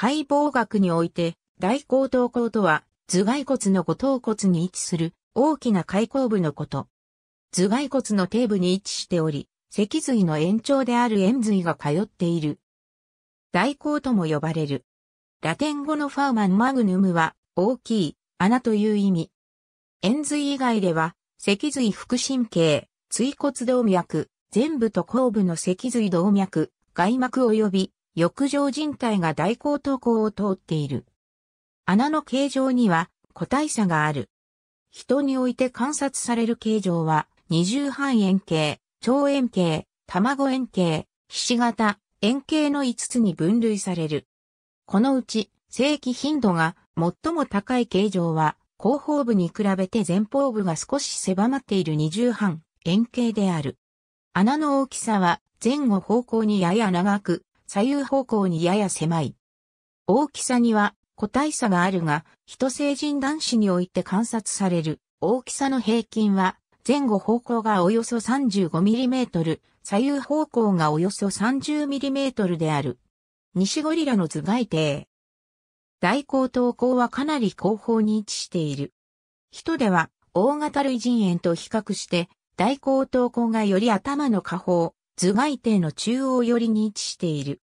解剖学において、大後頭骨とは、頭蓋骨の後頭骨に位置する大きな開口部のこと。頭蓋骨の底部に位置しており、脊髄の延長である円髄が通っている。大口とも呼ばれる。ラテン語のファーマンマグヌムは、大きい、穴という意味。円髄以外では、脊髄副神経、椎骨動脈、全部と後部の脊髄動脈、外膜及び翼状人体が大高等高を通っている。穴の形状には個体差がある。人において観察される形状は、二重半円形、超円形、卵円形、ひし形、円形の5つに分類される。このうち、正規頻度が最も高い形状は、後方部に比べて前方部が少し狭まっている二重半、円形である。穴の大きさは前後方向にやや長く、左右方向にやや狭い。大きさには個体差があるが、人成人男子において観察される大きさの平均は、前後方向がおよそ 35mm、左右方向がおよそ 30mm である。西ゴリラの頭蓋底。大後頭孔はかなり後方に位置している。人では、大型類人猿と比較して、大後頭孔がより頭の下方、頭蓋底の中央寄りに位置している。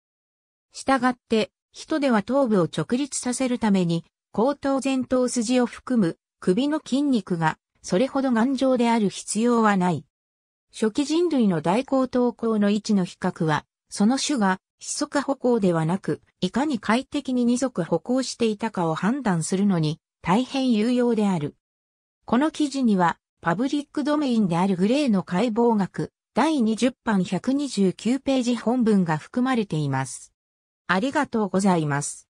したがって、人では頭部を直立させるために、後頭前頭筋を含む首の筋肉がそれほど頑丈である必要はない。初期人類の大後頭項の位置の比較は、その種が四足歩行ではなく、いかに快適に二足歩行していたかを判断するのに大変有用である。この記事には、パブリックドメインであるグレーの解剖学、第20版129ページ本文が含まれています。ありがとうございます。